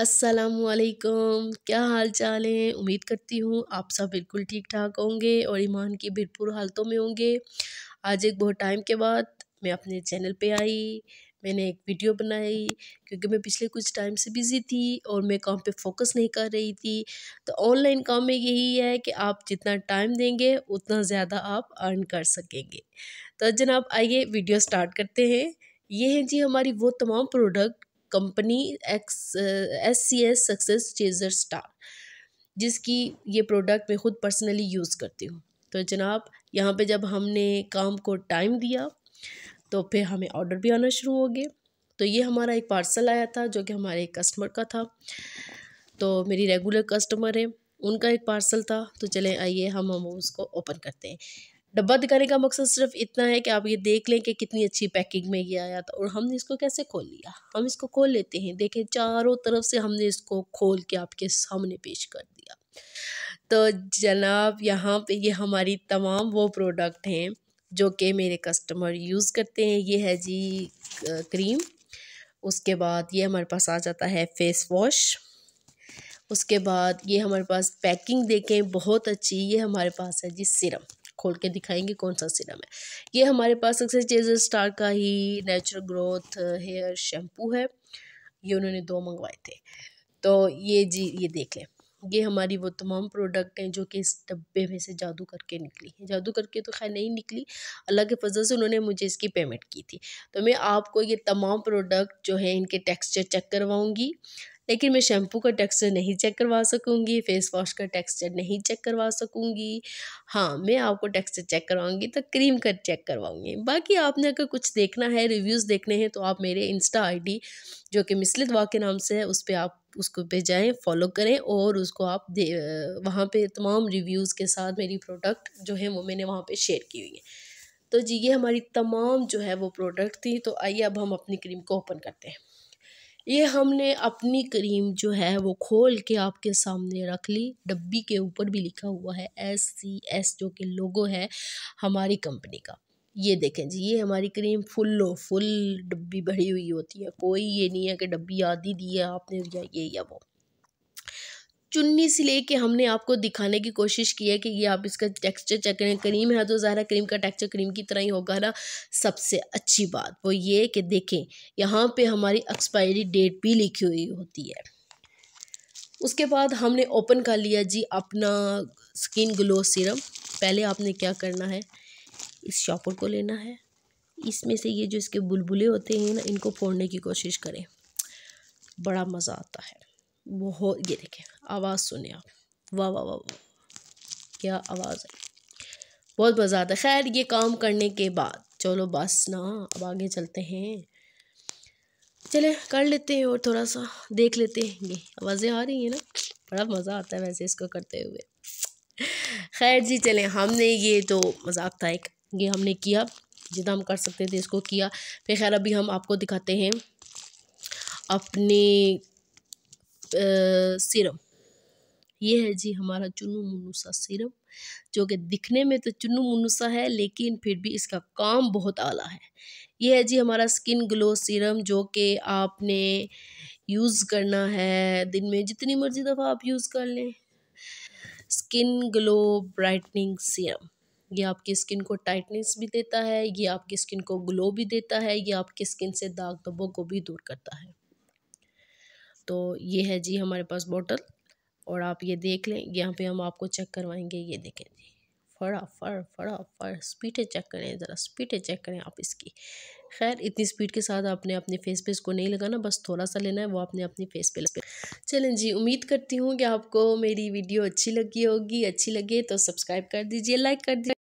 असलकम क्या हाल चाल है उम्मीद करती हूँ आप सब बिल्कुल ठीक ठाक होंगे और ईमान की भरपूर हालतों में होंगे आज एक बहुत टाइम के बाद मैं अपने चैनल पे आई मैंने एक वीडियो बनाई क्योंकि मैं पिछले कुछ टाइम से बिज़ी थी और मैं काम पे फोकस नहीं कर रही थी तो ऑनलाइन काम में यही है कि आप जितना टाइम देंगे उतना ज़्यादा आप अर्न कर सकेंगे तो जनाब आइए वीडियो स्टार्ट करते हैं ये हैं जी हमारी वो तमाम product company X S C S success chaser star जिसकी ये प्रोडक्ट मैं खुद पर्सनली यूज़ करती हूँ तो जनाब यहाँ पे जब हमने काम को टाइम दिया तो फिर हमें ऑर्डर भी आना शुरू हो गए तो ये हमारा एक पार्सल आया था जो कि हमारे एक कस्टमर का था तो मेरी रेगुलर कस्टमर है उनका एक पार्सल था तो चलें आइए हम हम उसको ओपन करते हैं डब्बा दिखाने का मकसद सिर्फ इतना है कि आप ये देख लें कि कितनी अच्छी पैकिंग में ये आया था और हमने इसको कैसे खोल लिया हम इसको खोल लेते हैं देखें चारों तरफ से हमने इसको खोल के आपके सामने पेश कर दिया तो जनाब यहाँ पे ये हमारी तमाम वो प्रोडक्ट हैं जो कि मेरे कस्टमर यूज़ करते हैं ये है जी क्रीम उसके बाद ये हमारे पास आ जाता है फेस वॉश उसके बाद ये हमारे पास पैकिंग देखें बहुत अच्छी ये हमारे पास है जी सिरम खोल के दिखाएंगे कौन सा सिरम है ये हमारे पास सक्सेस चेजर स्टार का ही नेचुरल ग्रोथ हेयर शैम्पू है ये उन्होंने दो मंगवाए थे तो ये जी ये देख लें ये हमारी वो तमाम प्रोडक्ट हैं जो कि इस डब्बे में से जादू करके निकली हैं जादू करके तो खैर नहीं निकली अल्लाह के फजल से उन्होंने मुझे इसकी पेमेंट की थी तो मैं आपको ये तमाम प्रोडक्ट जो है इनके टेक्सचर चेक करवाऊँगी लेकिन मैं शैम्पू का टेक्सचर नहीं चेक करवा सकूँगी फेस वॉश का टेक्सचर नहीं चेक करवा सकूँगी हाँ मैं आपको टेक्सचर चेक करवाऊँगी तो क्रीम का चेक करवाऊँगी बाकी आपने अगर कुछ देखना है रिव्यूज़ देखने हैं तो आप मेरे इंस्टा आईडी जो कि मिसलित वाक के नाम से है उस पर आप उसको पे जाएँ फॉलो करें और उसको आप दे वहाँ पर तमाम रिव्यूज़ के साथ मेरी प्रोडक्ट जो है वो मैंने वहाँ पर शेयर की हुई है तो जी ये हमारी तमाम जो है वो प्रोडक्ट थी तो आइए अब हम अपनी क्रीम को ओपन करते हैं ये हमने अपनी क्रीम जो है वो खोल के आपके सामने रख ली डब्बी के ऊपर भी लिखा हुआ है एस सी एस जो कि लोगो है हमारी कंपनी का ये देखें जी ये हमारी क्रीम फुल लो फुल डब्बी भरी हुई होती है कोई ये नहीं है कि डब्बी आधी दी है आपने या ये या वो चुन्नी सी लेके हमने आपको दिखाने की कोशिश की है कि ये आप इसका टेक्सचर चेक करें क्रीम है तो ज़ाहरा क्रीम का टेक्सचर क्रीम की तरह ही होगा ना सबसे अच्छी बात वो ये कि देखें यहाँ पे हमारी एक्सपायरी डेट भी लिखी हुई होती है उसके बाद हमने ओपन कर लिया जी अपना स्किन ग्लो सिरम पहले आपने क्या करना है इस शॉपर को लेना है इसमें से ये जो इसके बुलबुले होते हैं ना इनको फोड़ने की कोशिश करें बड़ा मज़ा आता है बहुत ये देखें आवाज़ सुने आप वाह वाह वाह वाह क्या आवाज़ है बहुत मज़ा आता है खैर ये काम करने के बाद चलो बस ना अब आगे चलते हैं चले कर लेते हैं और थोड़ा सा देख लेते हैं ये आवाज़ें आ रही हैं ना बड़ा मज़ा आता है वैसे इसको करते हुए खैर जी चले हमने ये तो मजाक था एक ये हमने किया जितना हम कर सकते थे इसको किया फिर खैर अभी हम आपको दिखाते हैं अपने सीरम ये है जी हमारा चुनु मुन्नू सा सीरम जो कि दिखने में तो चुनु मुनुसा सा है लेकिन फिर भी इसका काम बहुत आला है ये है जी हमारा स्किन ग्लो सीरम जो कि आपने यूज़ करना है दिन में जितनी मर्ज़ी दफ़ा आप यूज़ कर लें स्किन ग्लो ब्राइटनिंग सीरम ये आपकी स्किन को टाइटनेस भी देता है ये आपकी स्किन को ग्लो भी देता है ये आपकी स्किन से दाग धब्बों को भी दूर करता है तो ये है जी हमारे पास बॉटल और आप ये देख लें यहाँ पे हम आपको चेक करवाएंगे ये देखें जी फड़ा फड़ फड़ा फड़ स्पीडें चेक करें ज़रा स्पीडें चेक करें आप इसकी खैर इतनी स्पीड के साथ आपने अपने फेस पे इसको नहीं लगाना बस थोड़ा सा लेना है वो आपने अपने फेस पे चलें जी उम्मीद करती हूँ कि आपको मेरी वीडियो अच्छी लगी होगी अच्छी लगे तो सब्सक्राइब कर दीजिए लाइक कर दीजिए